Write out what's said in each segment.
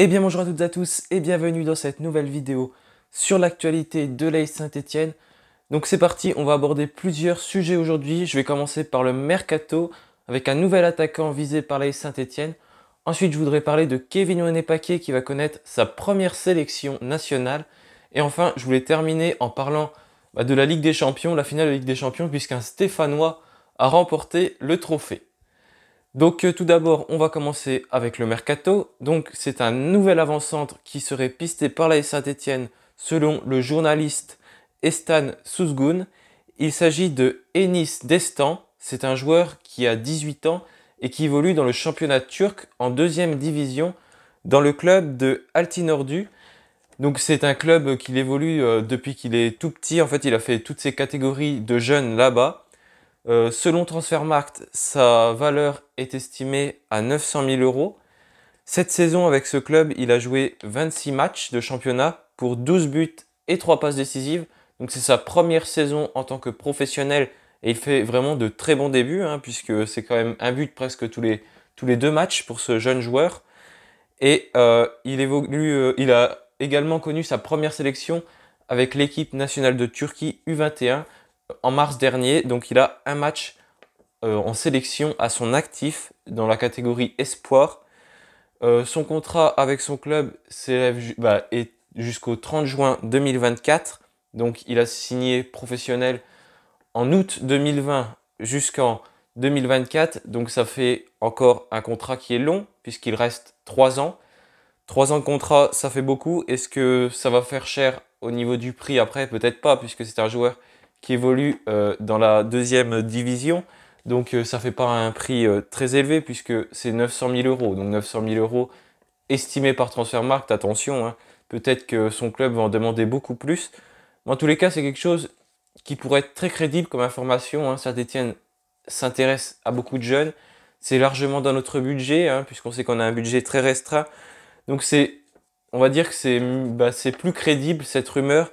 Eh bien bonjour à toutes et à tous et bienvenue dans cette nouvelle vidéo sur l'actualité de l'AS Saint-Etienne. Donc c'est parti, on va aborder plusieurs sujets aujourd'hui. Je vais commencer par le mercato avec un nouvel attaquant visé par l'AS Saint-Etienne. Ensuite je voudrais parler de Kevin paquet qui va connaître sa première sélection nationale. Et enfin je voulais terminer en parlant bah, de la Ligue des Champions, la finale de la Ligue des Champions puisqu'un Stéphanois a remporté le trophée. Donc euh, tout d'abord, on va commencer avec le mercato. Donc c'est un nouvel avant-centre qui serait pisté par la Saint-Étienne selon le journaliste Estan Sousgoun. Il s'agit de Enis Destan. C'est un joueur qui a 18 ans et qui évolue dans le championnat turc en deuxième division dans le club de Altinordu. Donc c'est un club qu'il évolue euh, depuis qu'il est tout petit. En fait, il a fait toutes ses catégories de jeunes là-bas. Euh, selon Transfermarkt, sa valeur est estimée à 900 000 euros. Cette saison, avec ce club, il a joué 26 matchs de championnat pour 12 buts et 3 passes décisives. Donc c'est sa première saison en tant que professionnel et il fait vraiment de très bons débuts, hein, puisque c'est quand même un but presque tous les, tous les deux matchs pour ce jeune joueur. Et euh, il, euh, il a également connu sa première sélection avec l'équipe nationale de Turquie U21 en mars dernier. Donc il a un match euh, en sélection à son actif dans la catégorie espoir. Euh, son contrat avec son club s'élève bah, jusqu'au 30 juin 2024. Donc il a signé professionnel en août 2020 jusqu'en 2024. Donc ça fait encore un contrat qui est long puisqu'il reste 3 ans. 3 ans de contrat, ça fait beaucoup. Est-ce que ça va faire cher au niveau du prix après Peut-être pas puisque c'est un joueur qui évolue euh, dans la deuxième division. Donc euh, ça ne fait pas un prix euh, très élevé puisque c'est 900 000 euros. Donc 900 000 euros estimés par Transfermarkt, attention, hein, peut-être que son club va en demander beaucoup plus. Mais en tous les cas, c'est quelque chose qui pourrait être très crédible comme information. Hein. Saint-Etienne s'intéresse à beaucoup de jeunes. C'est largement dans notre budget, hein, puisqu'on sait qu'on a un budget très restreint. Donc c'est, on va dire que c'est bah, plus crédible cette rumeur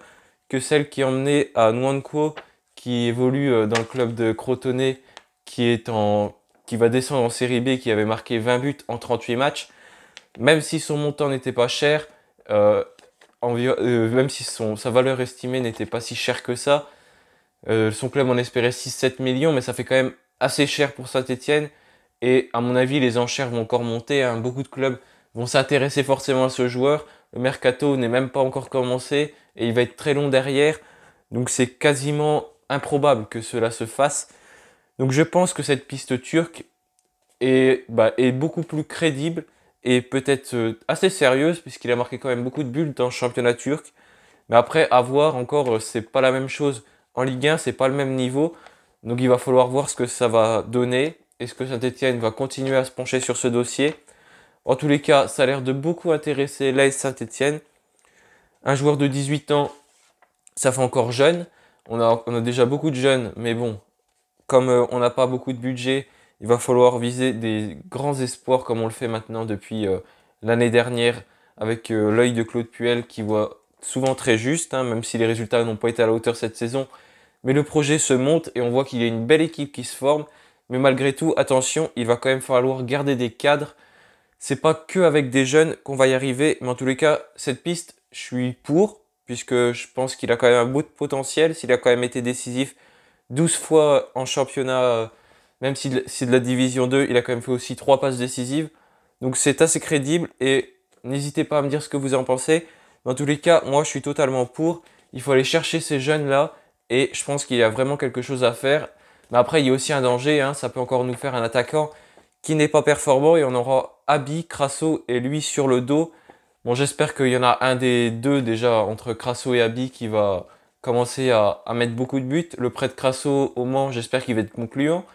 que celle qui emmenait à Nwankwo qui évolue euh, dans le club de Crotonnet, qui, est en, qui va descendre en série B, qui avait marqué 20 buts en 38 matchs, même si son montant n'était pas cher, euh, euh, même si son, sa valeur estimée n'était pas si chère que ça, son club en espérait 6-7 millions, mais ça fait quand même assez cher pour Saint-Etienne. Et à mon avis, les enchères vont encore monter. Hein. Beaucoup de clubs vont s'intéresser forcément à ce joueur. Le mercato n'est même pas encore commencé et il va être très long derrière. Donc c'est quasiment improbable que cela se fasse. Donc je pense que cette piste turque est, bah, beaucoup plus crédible et peut-être euh, assez sérieuse puisqu'il a marqué quand même beaucoup de buts dans le championnat turc. Mais après, à voir encore, euh, c'est pas la même chose en Ligue 1, c'est pas le même niveau. Donc il va falloir voir ce que ça va donner. Est-ce que Saint-Etienne va continuer à se pencher sur ce dossier En tous les cas, ça a l'air de beaucoup intéresser l'AS Saint-Etienne. Un joueur de 18 ans, ça fait encore jeune. On a, déjà beaucoup de jeunes, mais bon, comme euh, on n'a pas beaucoup de budget, il va falloir viser des grands espoirs comme on le fait maintenant depuis euh, l'année dernière avec euh, l'œil de Claude Puel qui voit souvent très juste, hein, même si les résultats n'ont pas été à la hauteur cette saison. Mais le projet se monte et on voit qu'il y a une belle équipe qui se forme. Mais malgré tout, attention, il va quand même falloir garder des cadres. C'est pas que avec des jeunes qu'on va y arriver, mais en tous les cas, cette piste, je suis pour puisque je pense qu'il a quand même un bout de potentiel, s'il a quand même été décisif 12 fois en championnat, euh, même si c'est de la division 2, il a quand même fait aussi 3 passes décisives. Donc c'est assez crédible et n'hésitez pas à me dire ce que vous en pensez. Dans tous les cas, moi je suis totalement pour. Il faut aller chercher ces jeunes-là et je pense qu'il y a vraiment quelque chose à faire. Mais après, il y a aussi un danger, hein. ça peut encore nous faire un attaquant qui n'est pas performant et on aura Abby, Crasso et lui sur le dos. Bon, j'espère qu'il y en a un des deux déjà entre Crasso et Abi qui va commencer à, mettre beaucoup de buts. Le prêt de Crasso au Mans, j'espère qu'il va être concluant.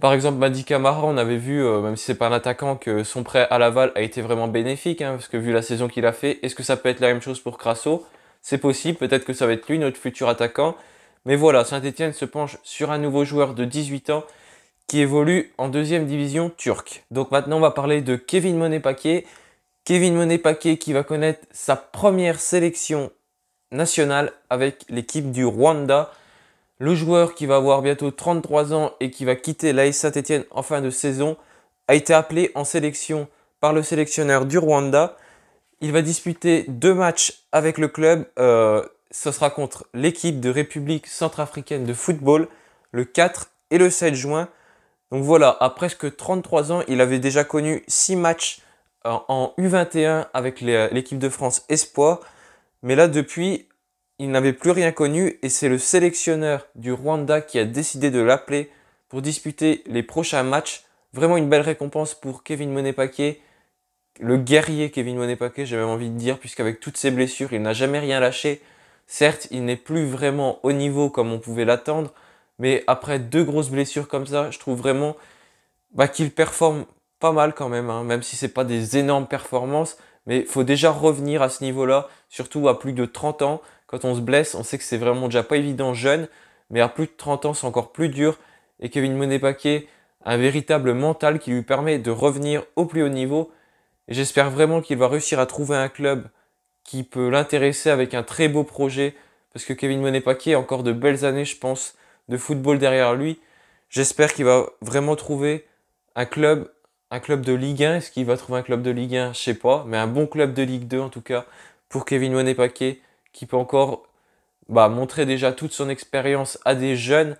Par exemple, Madi Camara, on avait vu, euh, même si c'est pas un attaquant, que son prêt à Laval a été vraiment bénéfique, hein, parce que vu la saison qu'il a fait, est-ce que ça peut être la même chose pour Crasso C'est possible, peut-être que ça va être lui, notre futur attaquant. Mais voilà, Saint-Etienne se penche sur un nouveau joueur de 18 ans qui évolue en deuxième division turque. Donc maintenant, on va parler de Kevin Monet-Paquet. Kevin Monet-Paquet qui va connaître sa première sélection nationale avec l'équipe du Rwanda. Le joueur qui va avoir bientôt 33 ans et qui va quitter l'AS Saint-Etienne en fin de saison a été appelé en sélection par le sélectionneur du Rwanda. Il va disputer deux matchs avec le club. Euh, ce sera contre l'équipe de République centrafricaine de football le 4 et le 7 juin. Donc voilà, à presque 33 ans, il avait déjà connu 6 matchs euh, en U21 avec euh, l'équipe de France Espoir. Mais là, depuis, il n'avait plus rien connu et c'est le sélectionneur du Rwanda qui a décidé de l'appeler pour disputer les prochains matchs. Vraiment une belle récompense pour Kevin Monet-Paquet, le guerrier Kevin Monet-Paquet, j'ai même envie de dire, puisqu'avec toutes ses blessures, il n'a jamais rien lâché. Certes, il n'est plus vraiment au niveau comme on pouvait l'attendre, mais après deux grosses blessures comme ça, je trouve vraiment bah, qu'il performe pas mal quand même, hein, même si c'est pas des énormes performances, mais il faut déjà revenir à ce niveau-là, surtout à plus de 30 ans. Quand on se blesse, on sait que c'est vraiment déjà pas évident jeune, mais à plus de 30 ans, c'est encore plus dur. Et Kevin Monet-Paquet, un véritable mental qui lui permet de revenir au plus haut niveau. Et j'espère vraiment qu'il va réussir à trouver un club qui peut l'intéresser avec un très beau projet, parce que Kevin Monet-Paquet a encore de belles années, je pense, de football derrière lui. J'espère qu'il va vraiment trouver un club un club de Ligue 1. Est-ce qu'il va trouver un club de Ligue 1 Je sais pas, mais un bon club de Ligue 2 en tout cas pour Kevin Monet-Paquet qui peut encore bah, montrer déjà toute son expérience à des jeunes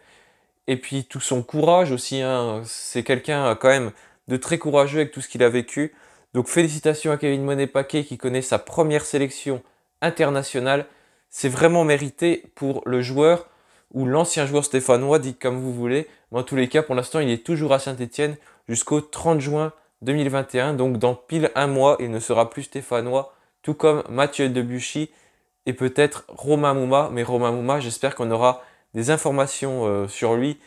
et puis tout son courage aussi. Hein. C'est quelqu'un euh, quand même de très courageux avec tout ce qu'il a vécu. Donc félicitations à Kevin Monet-Paquet qui connaît sa première sélection internationale. C'est vraiment mérité pour le joueur ou l'ancien joueur stéphanois, dites comme vous voulez. Mais en tous les cas, pour l'instant, il est toujours à Saint-Etienne jusqu'au 30 juin 2021. Donc dans pile un mois, il ne sera plus stéphanois, tout comme Mathieu Debuchy et peut-être Romain Mouma. Mais Romain Mouma, j'espère qu'on aura des informations euh, sur lui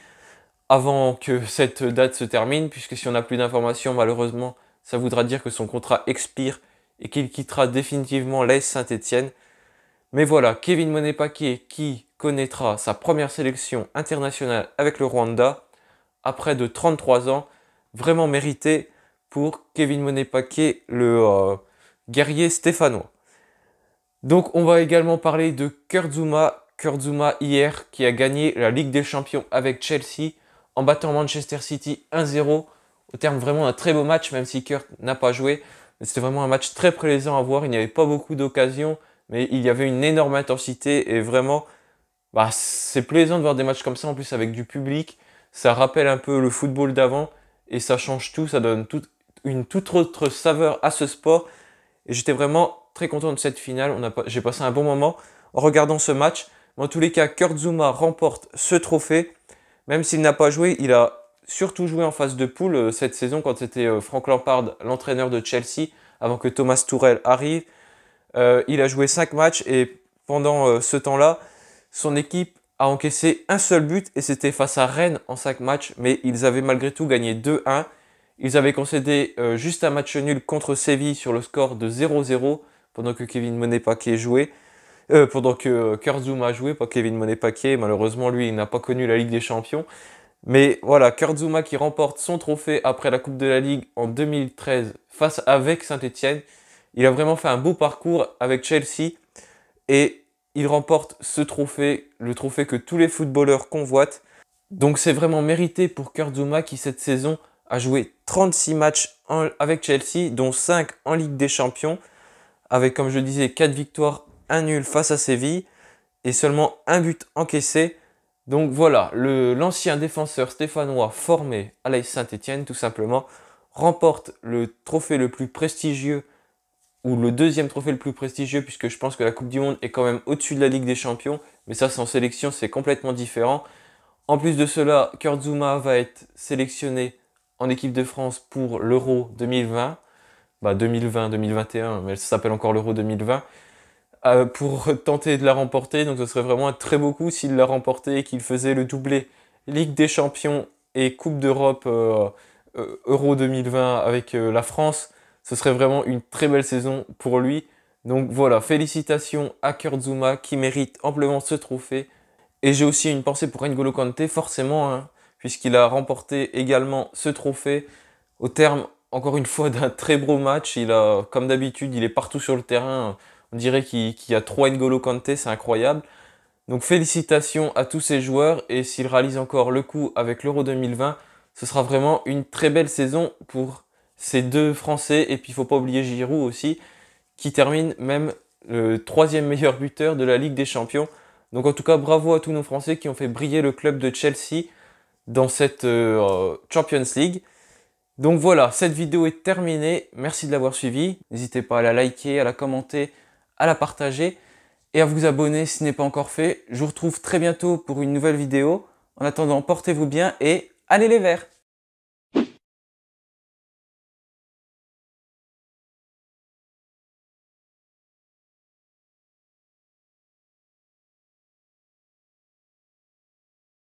avant que cette date se termine, puisque si on n'a plus d'informations, malheureusement, ça voudra dire que son contrat expire et qu'il quittera définitivement l'AS Saint-Etienne. Mais voilà, Kevin Monnet-Paquet qui connaîtra sa première sélection internationale avec le Rwanda après de 33 ans, vraiment mérité pour Kevin Monet-Paquet, le euh, guerrier stéphanois. Donc on va également parler de Kurzuma, Kurzuma hier qui a gagné la Ligue des Champions avec Chelsea en battant Manchester City 1-0 au terme vraiment d'un très beau match même si Kurt n'a pas joué. C'était vraiment un match très plaisant à voir, il n'y avait pas beaucoup d'occasions mais il y avait une énorme intensité et vraiment bah, c'est plaisant de voir des matchs comme ça, en plus avec du public. Ça rappelle un peu le football d'avant et ça change tout, ça donne une toute autre saveur à ce sport. Et j'étais vraiment très content de cette finale. j'ai passé un bon moment en regardant ce match. en tous les cas, Kurt Zuma remporte ce trophée. Même s'il n'a pas joué, il a surtout joué en phase de poule euh, cette saison quand c'était euh, Frank Lampard, l'entraîneur de Chelsea, avant que Thomas Tourel arrive. Euh, il a joué 5 matchs et pendant ce temps-là, son équipe a encaissé un seul but et c'était face à Rennes en 5 matchs, mais ils avaient malgré tout gagné 2-1. Ils avaient concédé euh, juste un match nul contre Séville sur le score de 0-0 pendant que Kevin Monet-Paquet jouait. Euh, pendant que euh, Kurzuma a joué, pas Kevin Monet-Paquet, malheureusement lui il n'a pas connu la Ligue des Champions. Mais voilà, Kurzuma qui remporte son trophée après la Coupe de la Ligue en 2013 face avec Saint-Etienne. Il a vraiment fait un beau parcours avec Chelsea et il remporte ce trophée, le trophée que tous les footballeurs convoitent. Donc c'est vraiment mérité pour Kurt qui cette saison a joué 36 matchs avec Chelsea, dont 5 en Ligue des Champions, avec comme je disais 4 victoires, 1 nul face à Séville et seulement un but encaissé. Donc voilà, l'ancien défenseur stéphanois formé à l'AS saint etienne tout simplement remporte le trophée le plus prestigieux ou le deuxième trophée le plus prestigieux, puisque je pense que la Coupe du Monde est quand même au-dessus de la Ligue des Champions, mais ça, c'est en sélection, c'est complètement différent. En plus de cela, Kurt Zuma va être sélectionné en équipe de France pour l'Euro 2020, bah 2020-2021, mais ça s'appelle encore l'Euro 2020, euh, pour tenter de la remporter. Donc ce serait vraiment un très beau coup s'il la remportait et qu'il faisait le doublé Ligue des Champions et Coupe d'Europe euh, euh, Euro 2020 avec la France ce serait vraiment une très belle saison pour lui. Donc voilà, félicitations à Kurtzuma qui mérite amplement ce trophée. Et j'ai aussi une pensée pour N'Golo Kante, forcément, hein, puisqu'il a remporté également ce trophée au terme, encore une fois, d'un très beau match. Il a, comme d'habitude, il est partout sur le terrain. On dirait qu'il y a trois N'Golo Kante, c'est incroyable. Donc félicitations à tous ces joueurs et s'il réalise encore le coup avec l'Euro 2020, ce sera vraiment une très belle saison pour ces deux Français, et puis il faut pas oublier Giroud aussi, qui termine même le troisième meilleur buteur de la Ligue des Champions. Donc en tout cas, bravo à tous nos Français qui ont fait briller le club de Chelsea dans cette euh, Champions League. Donc voilà, cette vidéo est terminée. Merci de l'avoir suivie. N'hésitez pas à la liker, à la commenter, à la partager et à vous abonner si ce n'est pas encore fait. Je vous retrouve très bientôt pour une nouvelle vidéo. En attendant, portez-vous bien et allez les verts